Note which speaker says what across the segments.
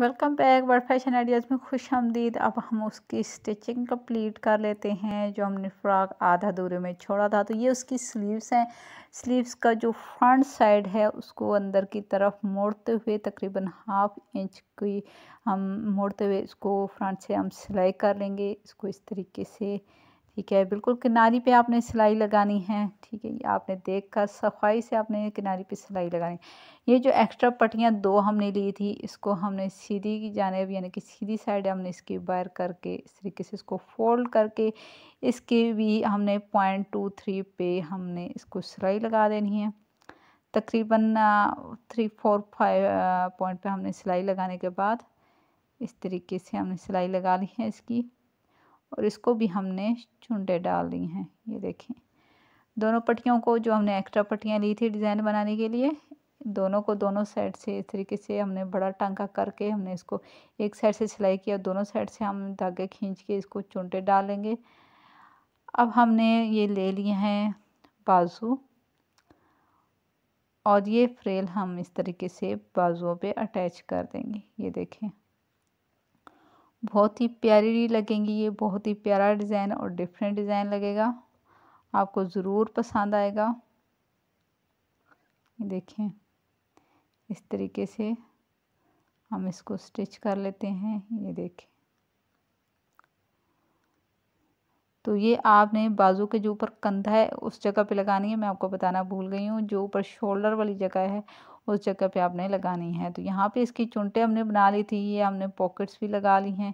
Speaker 1: welcome back word fashion ideas में खुश आमदीद अब हम उसकी स्टिचिंग कंप्लीट कर लेते हैं जो हमने फ्रॉक आधा दूरे में छोड़ा था तो ये उसकी स्लीव्स हैं स्लीव्स का जो फ्रंट साइड है उसको अंदर की तरफ मोड़ते हुए तकरीबन हाफ इंच की हम मोड़ते हुए इसको फ्रंट से हम सिलाई कर लेंगे इसको इस तरीके से ठीक है बिल्कुल किनारी पे आपने सिलाई लगानी है ठीक है आपने देख कर सफाई से आपने किनारी पे सिलाई लगानी ये जो एक्स्ट्रा पट्टियाँ दो हमने ली थी इसको हमने सीधी की जानेब यानी कि सीधी साइड हमने इसकी वायर करके इस तरीके से इसको फोल्ड करके इसके भी हमने पॉइंट टू थ्री पे हमने इसको सिलाई लगा देनी है तकरीबन थ्री फोर फाइव पॉइंट पे हमने सिलाई लगाने के बाद इस तरीके से हमने सिलाई लगा ली है इसकी और इसको भी हमने चुंडे डाल दी हैं ये देखें दोनों पट्टियों को जो हमने एक्स्ट्रा पट्टियाँ ली थी डिज़ाइन बनाने के लिए दोनों को दोनों साइड से इस तरीके से हमने बड़ा टांका करके हमने इसको एक साइड से सिलाई किया दोनों साइड से हम धागे खींच के इसको चुंटे डालेंगे अब हमने ये ले लिए हैं बाजू और ये फ्रेल हम इस तरीके से बाजुओं पे अटैच कर देंगे ये देखें बहुत ही प्यारी लगेंगी ये बहुत ही प्यारा डिज़ाइन और डिफरेंट डिज़ाइन लगेगा आपको ज़रूर पसंद आएगा देखें इस तरीके से हम इसको स्टिच कर लेते हैं ये देखें तो ये आपने बाजू के जो ऊपर कंधा है उस जगह पे लगानी है मैं आपको बताना भूल गई हूँ जो ऊपर शोल्डर वाली जगह है उस जगह पे आपने लगानी है तो यहाँ पे इसकी चुंटे हमने बना ली थी ये हमने पॉकेट्स भी लगा ली हैं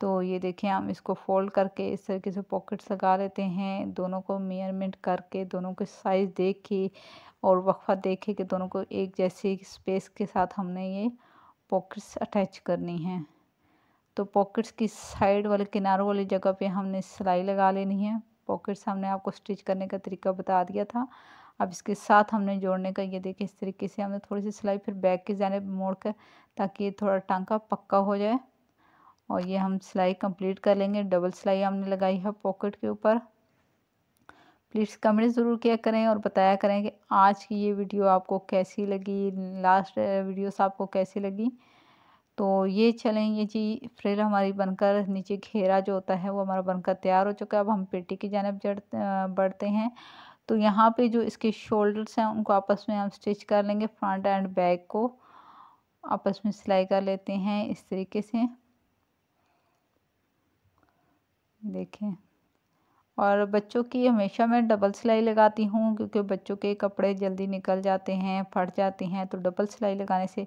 Speaker 1: तो ये देखें हम इसको फोल्ड करके इस तरीके से पॉकेट्स लगा लेते हैं दोनों को मेयरमेंट करके दोनों के साइज़ देख के और वक्फा देखे कि दोनों को एक जैसी स्पेस के साथ हमने ये पॉकेट्स अटैच करनी है तो पॉकेट्स की साइड वाले किनारों वाली जगह पे हमने सिलाई लगा लेनी है पॉकेट्स हमने आपको स्टिच करने का तरीका बता दिया था अब इसके साथ हमने जोड़ने का ये देखिए इस तरीके से हमने थोड़ी सी सिलाई फिर बैक की जानब मोड़ कर ताकि ये थोड़ा टांका पक्का हो जाए और ये हम सिलाई कंप्लीट कर लेंगे डबल सिलाई हमने लगाई है पॉकेट के ऊपर प्लीज़ कमेंट ज़रूर किया करें और बताया करें कि आज की ये वीडियो आपको कैसी लगी लास्ट वीडियोस आपको कैसी लगी तो ये चलें ये जी फिर हमारी बनकर नीचे घेरा जो होता है वो हमारा बनकर तैयार हो चुका है अब हम पेटी की जानब बढ़ते हैं तो यहाँ पे जो इसके शोल्डर्स हैं उनको आपस में हम स्टिच कर लेंगे फ्रंट एंड बैक को आपस में सिलाई कर लेते हैं इस तरीके से देखें और बच्चों की हमेशा मैं डबल सिलाई लगाती हूँ क्योंकि बच्चों के कपड़े जल्दी निकल जाते हैं फट जाते हैं तो डबल सिलाई लगाने से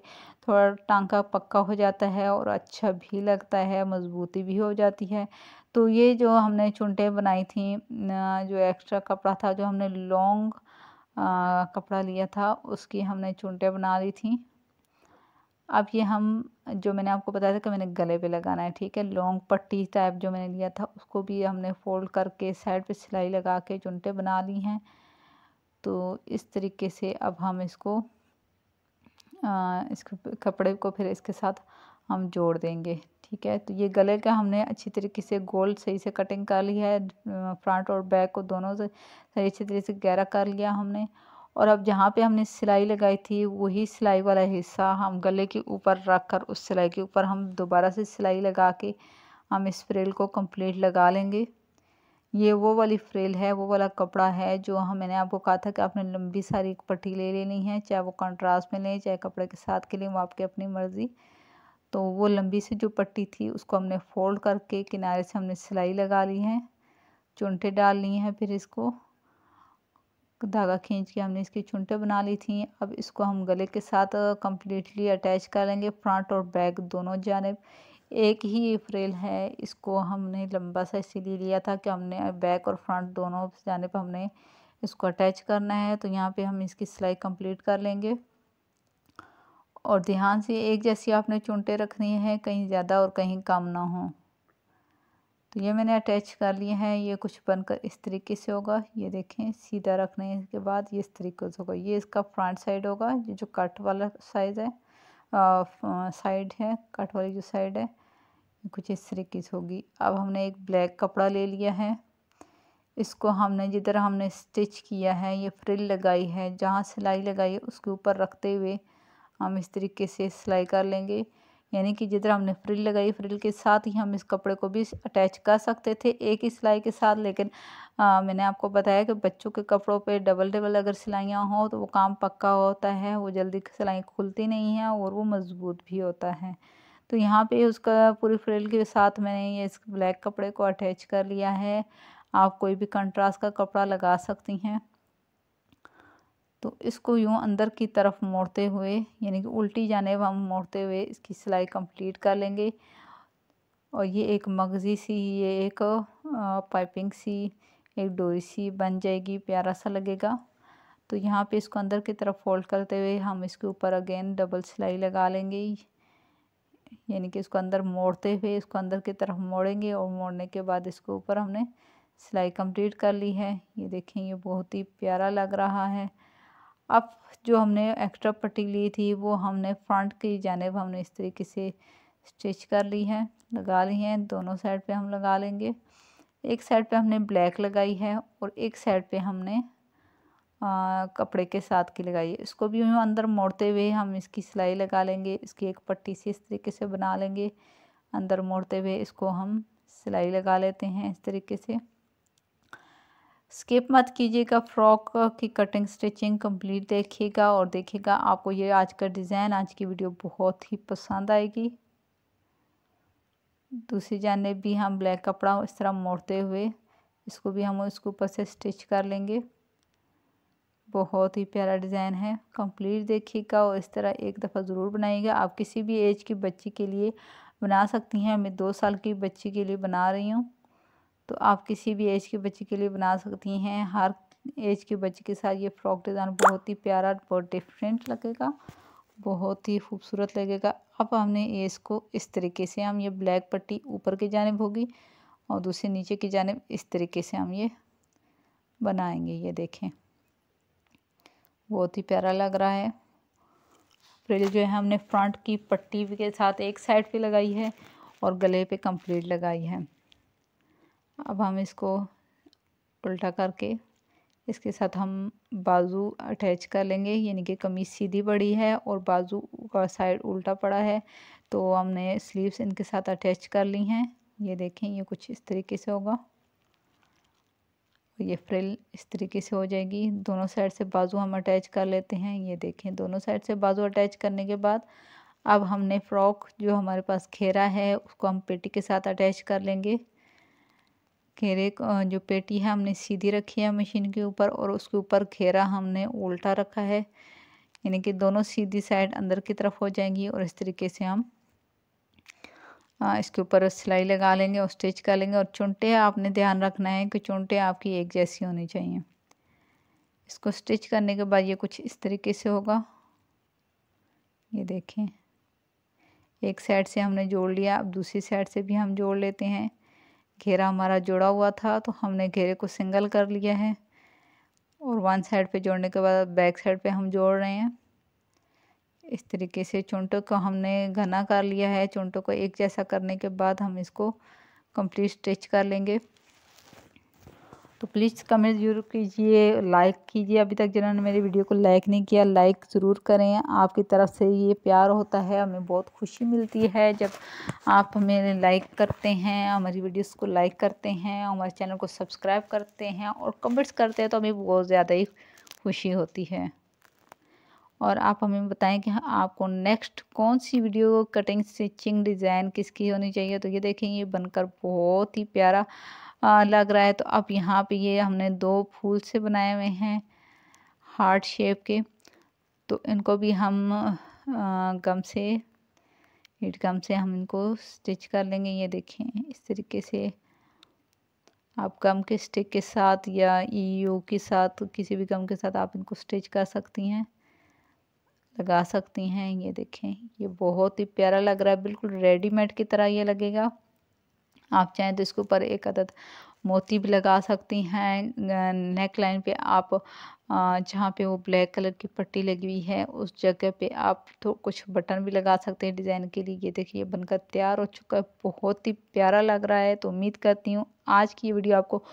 Speaker 1: थोड़ा टांका पक्का हो जाता है और अच्छा भी लगता है मज़बूती भी हो जाती है तो ये जो हमने चुनटे बनाई थी जो एक्स्ट्रा कपड़ा था जो हमने लॉन्ग कपड़ा लिया था उसकी हमने चुनटे बना ली थी अब ये हम जो मैंने आपको बताया था कि मैंने गले पे लगाना है ठीक है लॉन्ग पट्टी टाइप जो मैंने लिया था उसको भी हमने फोल्ड करके साइड पे सिलाई लगा के चुनटे बना ली हैं तो इस तरीके से अब हम इसको इस कपड़े को फिर इसके साथ हम जोड़ देंगे ठीक है तो ये गले का हमने अच्छी तरीके से गोल सही से कटिंग कर ली है फ्रंट और बैक को दोनों से सही अच्छी तरीके से गहरा कर लिया हमने और अब जहाँ पे हमने सिलाई लगाई थी वही सिलाई वाला हिस्सा हम गले के ऊपर रख कर उस सिलाई के ऊपर हम दोबारा से सिलाई लगा के हम इस फ्रेल को कंप्लीट लगा लेंगे ये वो वाली फ्रेल है वो वाला कपड़ा है जो हम मैंने आपको कहा था कि आपने लंबी सारी एक पट्टी ले लेनी है चाहे वो कंट्रास्ट में लें चाहे कपड़े के साथ के लिए वो आपकी अपनी मर्ज़ी तो वो लंबी सी जो पट्टी थी उसको हमने फ़ोल्ड करके किनारे से हमने सिलाई लगा ली है चुनटे डाल ली हैं फिर इसको धागा खींच के हमने इसकी चुनटे बना ली थी अब इसको हम गले के साथ कम्प्लीटली अटैच कर लेंगे फ्रंट और बैक दोनों जानब एक ही फ्रेल है इसको हमने लंबा सा इसीलिए लिया था कि हमने बैक और फ्रंट दोनों जानब हमने इसको अटैच करना है तो यहाँ पे हम इसकी सिलाई कंप्लीट कर लेंगे और ध्यान से एक जैसी आपने चुनटे रखनी है कहीं ज़्यादा और कहीं कम ना हो तो ये मैंने अटैच कर लिए हैं ये कुछ बनकर इस तरीके से होगा ये देखें सीधा रखने के बाद ये इस तरीके से होगा ये इसका फ्रंट साइड होगा ये जो कट वाला साइज़ है साइड है कट वाली जो साइड है कुछ इस तरीके से होगी अब हमने एक ब्लैक कपड़ा ले लिया है इसको हमने जिधर हमने स्टिच किया है ये फ्रिल लगाई है जहाँ सिलाई लगाई है उसके ऊपर रखते हुए हम इस तरीके से सिलाई कर लेंगे यानी कि जिधर हमने फ्रिल लगाई फ्रिल के साथ ही हम इस कपड़े को भी अटैच कर सकते थे एक ही सिलाई के साथ लेकिन आ, मैंने आपको बताया कि बच्चों के कपड़ों पे डबल डबल अगर सिलाइयाँ हों तो वो काम पक्का होता है वो जल्दी सिलाई खुलती नहीं है और वो मज़बूत भी होता है तो यहाँ पे उसका पूरी फ्रिल के साथ मैंने ये इस ब्लैक कपड़े को अटैच कर लिया है आप कोई भी कंट्रास्ट का कपड़ा लगा सकती हैं तो इसको यूँ अंदर की तरफ मोड़ते हुए यानी कि उल्टी जानेब हम मोड़ते हुए इसकी सिलाई कंप्लीट कर लेंगे और ये एक मगज़ी सी ये एक पाइपिंग सी एक डोरी सी बन जाएगी प्यारा सा लगेगा तो यहाँ पे इसको अंदर की तरफ फोल्ड करते हुए हम इसके ऊपर अगेन डबल सिलाई लगा लेंगे यानी कि इसको अंदर मोड़ते हुए इसको अंदर की तरफ मोड़ेंगे और मोड़ने के बाद इसको ऊपर हमने सिलाई कंप्लीट कर ली है ये देखें ये बहुत ही प्यारा लग रहा है अब जो हमने एक्स्ट्रा पट्टी ली थी वो हमने फ्रंट की जानब हमने इस तरीके से स्टिच कर ली है लगा ली हैं दोनों साइड पे हम लगा लेंगे एक साइड पे हमने ब्लैक लगाई है और एक साइड पे हमने आ, कपड़े के साथ की लगाई है इसको भी हम अंदर मोड़ते हुए हम इसकी सिलाई लगा लेंगे इसकी एक पट्टी से इस तरीके से बना लेंगे अंदर मोड़ते हुए इसको हम सिलाई लगा लेते हैं इस तरीके से स्किप मत कीजिएगा फ्रॉक की कटिंग स्टिचिंग कंप्लीट देखिएगा और देखिएगा आपको ये आज का डिज़ाइन आज की वीडियो बहुत ही पसंद आएगी दूसरी जाने भी हम ब्लैक कपड़ा इस तरह मोड़ते हुए इसको भी हम उसके ऊपर से स्टिच कर लेंगे बहुत ही प्यारा डिज़ाइन है कंप्लीट देखिएगा और इस तरह एक दफ़ा ज़रूर बनाइएगा आप किसी भी एज की बच्ची के लिए बना सकती हैं मैं दो साल की बच्ची के लिए बना रही हूँ तो आप किसी भी एज के बच्चे के लिए बना सकती हैं हर एज के बच्चे के साथ ये फ्रॉक डिज़ाइन बहुत ही प्यारा बहुत डिफरेंट लगेगा बहुत ही खूबसूरत लगेगा अब हमने इसको इस तरीके से हम ये ब्लैक पट्टी ऊपर की जानब होगी और दूसरे नीचे की जानब इस तरीके से हम ये बनाएंगे ये देखें बहुत ही प्यारा लग रहा है पहले जो है हमने फ्रंट की पट्टी के साथ एक साइड पे लगाई है और गले पे कंप्लीट लगाई है अब हम इसको उल्टा करके इसके साथ हम बाजू अटैच कर लेंगे यानी कि कमीज सीधी पड़ी है और बाजू का साइड उल्टा पड़ा है तो हमने स्लीव्स इनके साथ अटैच कर ली हैं ये देखें ये कुछ इस तरीके से होगा ये फ्रिल इस तरीके से हो जाएगी दोनों साइड से बाजू हम अटैच कर लेते हैं ये देखें दोनों साइड से बाजू अटैच करने के बाद अब हमने फ्रॉक जो हमारे पास घेरा है उसको हम पेटी के साथ अटैच कर लेंगे घेरे जो पेटी है हमने सीधी रखी है मशीन के ऊपर और उसके ऊपर घेरा हमने उल्टा रखा है यानी कि दोनों सीधी साइड अंदर की तरफ हो जाएंगी और इस तरीके से हम इसके ऊपर सिलाई लगा लेंगे और स्टिच कर लेंगे और चुनटे आपने ध्यान रखना है कि चुनटे आपकी एक जैसी होनी चाहिए इसको स्टिच करने के बाद ये कुछ इस तरीके से होगा ये देखें एक साइड से हमने जोड़ लिया अब दूसरी साइड से भी हम जोड़ लेते हैं घेरा हमारा जुड़ा हुआ था तो हमने घेरे को सिंगल कर लिया है और वन साइड पे जोड़ने के बाद बैक साइड पे हम जोड़ रहे हैं इस तरीके से चुंटों को हमने घना कर लिया है चुंटों को एक जैसा करने के बाद हम इसको कंप्लीट स्टिच कर लेंगे तो प्लीज़ कमेंट जरूर कीजिए लाइक कीजिए अभी तक जिन्होंने मेरी वीडियो को लाइक नहीं किया लाइक ज़रूर करें आपकी तरफ से ये प्यार होता है हमें बहुत खुशी मिलती है जब आप हमें लाइक करते हैं हमारी वीडियोस को लाइक करते हैं हमारे चैनल को सब्सक्राइब करते हैं और कमेंट्स करते हैं तो हमें बहुत ज़्यादा ही खुशी होती है और आप हमें बताएं कि आपको नेक्स्ट कौन सी वीडियो कटिंग स्टिचिंग डिज़ाइन किसकी होनी चाहिए तो ये देखें ये बनकर बहुत ही प्यारा लग रहा है तो अब यहाँ पे ये हमने दो फूल से बनाए हुए हैं हार्ट शेप के तो इनको भी हम गम से हिट गम से हम इनको स्टिच कर लेंगे ये देखें इस तरीके से आप गम के स्टिक के साथ या यू e के साथ किसी भी गम के साथ आप इनको स्टिच कर सकती हैं लगा सकती हैं ये देखें ये बहुत ही प्यारा लग रहा है बिल्कुल रेडीमेड की तरह ये लगेगा आप चाहें तो इसके ऊपर एक अदद मोती भी लगा सकती हैं नेक लाइन पे आप जहाँ पे वो ब्लैक कलर की पट्टी लगी हुई है उस जगह पे आप तो कुछ बटन भी लगा सकते हैं डिज़ाइन के लिए ये देखिए बनकर तैयार हो चुका है बहुत ही प्यारा लग रहा है तो उम्मीद करती हूँ आज की वीडियो आपको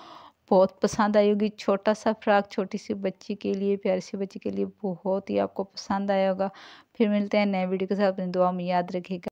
Speaker 1: बहुत पसंद आई होगी छोटा सा फ्राक छोटी सी बच्ची के लिए प्यारी सी बच्ची के लिए बहुत ही आपको पसंद आया होगा फिर मिलते हैं नए वीडियो के साथ अपनी दुआ में याद रखेगा